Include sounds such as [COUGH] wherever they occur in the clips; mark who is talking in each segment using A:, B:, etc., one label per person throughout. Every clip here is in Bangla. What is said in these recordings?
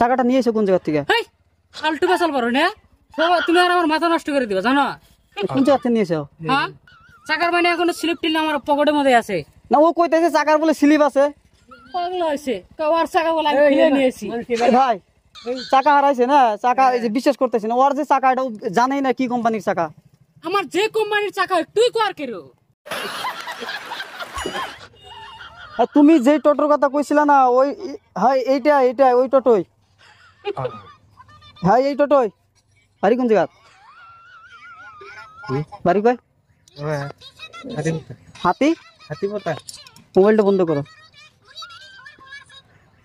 A: চাকাটা নিয়ে এসো কোন জায়গা থেকে
B: ফালতু বেসাল পারো নে তুমি আর আমার মাথা নষ্ট করে দিবা জানো
A: কোন জায়গা থেকে নিয়ে এসো
B: হ্যাঁ চাকার মানে এখন স্লিপ টিল আমার পকেটের মধ্যে আছে
A: না ও কইতেছে চাকার বলে স্লিপ আছে
B: পাগল হইছে কবার চাকা বলে আমি কিনে নিয়েছি ভাই
A: চাকা হারাইছে না চাকা এই যে বিশ্বাস করতেছে না ওর যে চাকা এটা জানেই না কি কোম্পানির চাকা
B: আমার যে কোম্পানির চাকা তুই কোয়ার কেরো
A: তুমি যে টোটোর কথা কইছিলা না ওই হয় এইটা এইটা ওই টোটোই হ্যাঁ এই টোটোই বাড়ি কোন জায়গা বাড়ি কয় হ্যাঁ, হাতি হাতি পোতা মোবাইলটা বন্ধ করো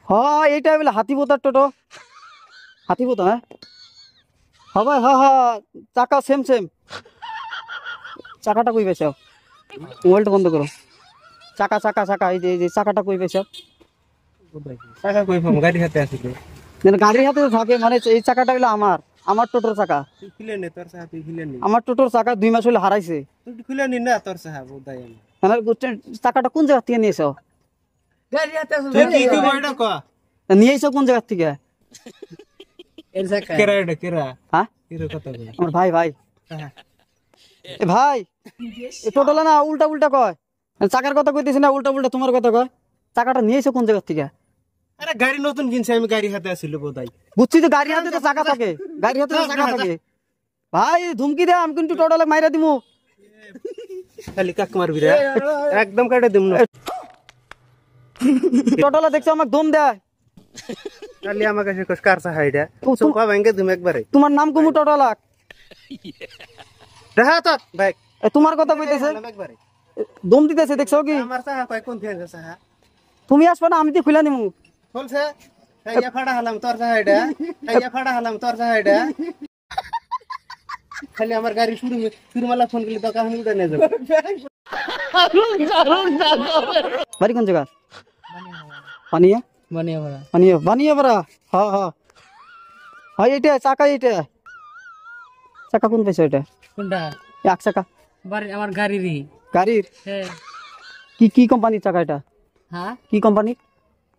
A: হ্যাঁ এইটা বলে হাতি পোতার টোটো হাতি পোতা হ্যাঁ হবে হ্যাঁ, হ্যাঁ হ্যাঁ চাকা সেম সেম চাকাটা কই পেয়েছ মোবাইলটা বন্ধ করো চাকা চাকা চাকা এই যে চাকাটা কই পেয়েছ চাকা কই গাড়ি হাতে আসিল যেন গাড়ির হাতে থাকে মানে এই চাকাটা হলো আমার আমার টোটোর চাকা আমার টোটোর চাকা দুই মাস হলে হারাইছে মানে চাকাটা কোন জায়গার থেকে নিয়েছো গাড়ি হাতে কোন জায়গার থেকে হ্যাঁ? ভাই ভাই হ্যাঁ। এ ভাই টোটোলা না উল্টা উল্টা কয় চাকার কথা কইতেছি না উল্টা উল্টা তোমার কথা কয় চাকাটা নিয়েছো কোন জায়গার থেকে আরে গাড়ি নতুন কিনছি আমি গাড়ি হাতে আসিল বোধহয় বুঝছি তো গাড়ি হাতে তো চাকা থাকে গাড়ি হাতে তো চাকা থাকে ভাই ধুমকি দে আমি কিন্তু টোটালে মাইরা দিমু খালি কাক মারবি রে একদম কাটে দিম না টোটালে দেখছো আমাক ধুম দেয় খালি আমার কাছে কষ্ট কারসা হাইডা চোখা ভাঙ্গে ধুম একবারে তোমার নাম কুমু টোটালা দেখা তো ভাই তোমার কথা কইতেছে ধুম দিতেছে দেখছো কি আমার সাহা কয় কোন ফিয়ার সাহা তুমি আসবে না আমি তো খুলে নিমু খুলছে তাইয়া ফাড়া হলাম তোর সাইডে তাইয়া ফাড়া হলাম তোর সাইডে খালি আমার গাড়ি শুরু শুরু মালা ফোন করলে দোকান উঠে নিয়ে যাবে বাড়ি কোন জায়গা পানিয়া বানিয়া ভাড়া পানিয়া বানিয়া ভাড়া হ্যাঁ হ্যাঁ হ্যাঁ এইটা চাকা এইটা চাকা কোন পাইছো এটা কোনটা এক চাকা
B: বাড়ি আমার গাড়িরই গাড়ির হ্যাঁ
A: কি কি কোম্পানির চাকা এটা হ্যাঁ কি কোম্পানির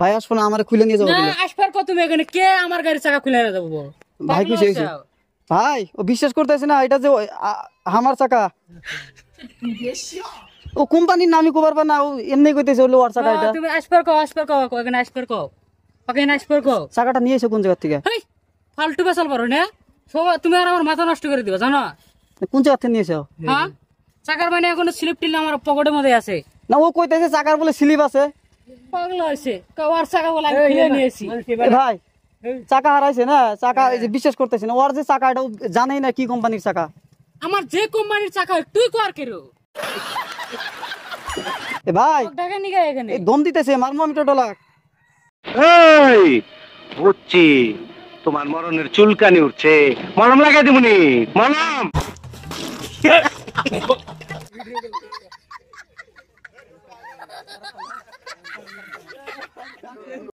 A: ভাই আসবো না আমার খুলে নিয়ে যাবো না
B: আসবার কত তুমি এখানে কে আমার গাড়ির চাকা খুলে নিয়ে যাবো
A: ভাই কি চাইছো ভাই ও বিশ্বাস করতেছে না এটা যে আমার চাকা ও কোম্পানির নামই কো কবার না ও এমনি কইতেছে ও লোয়ার চাকা এটা তুমি
B: আসবার কো আসবার কো এখানে আসবার কও
A: এখানে আসবার কো চাকাটা নিয়ে এসো কোন জায়গা থেকে
B: ফালতু বেসাল পারো না সব তুমি আর আমার মাথা নষ্ট করে দিবা জানো
A: কোন জায়গা থেকে নিয়ে এসো
B: হ্যাঁ চাকার মানে এখন স্লিপ টিল আমার পকেটের মধ্যে আছে
A: না ও কইতেছে চাকার বলে স্লিপ আছে করতেছে না ওর যে চাকা এটা জানেই না কি কোম্পানির চাকা
B: আমার যে কোম্পানির চাকা
A: ভাই দম দিতেছে তোমার মরণের
B: চুলকানি উঠছে মরম লাগাই দিবনি মরম [LAUGHS]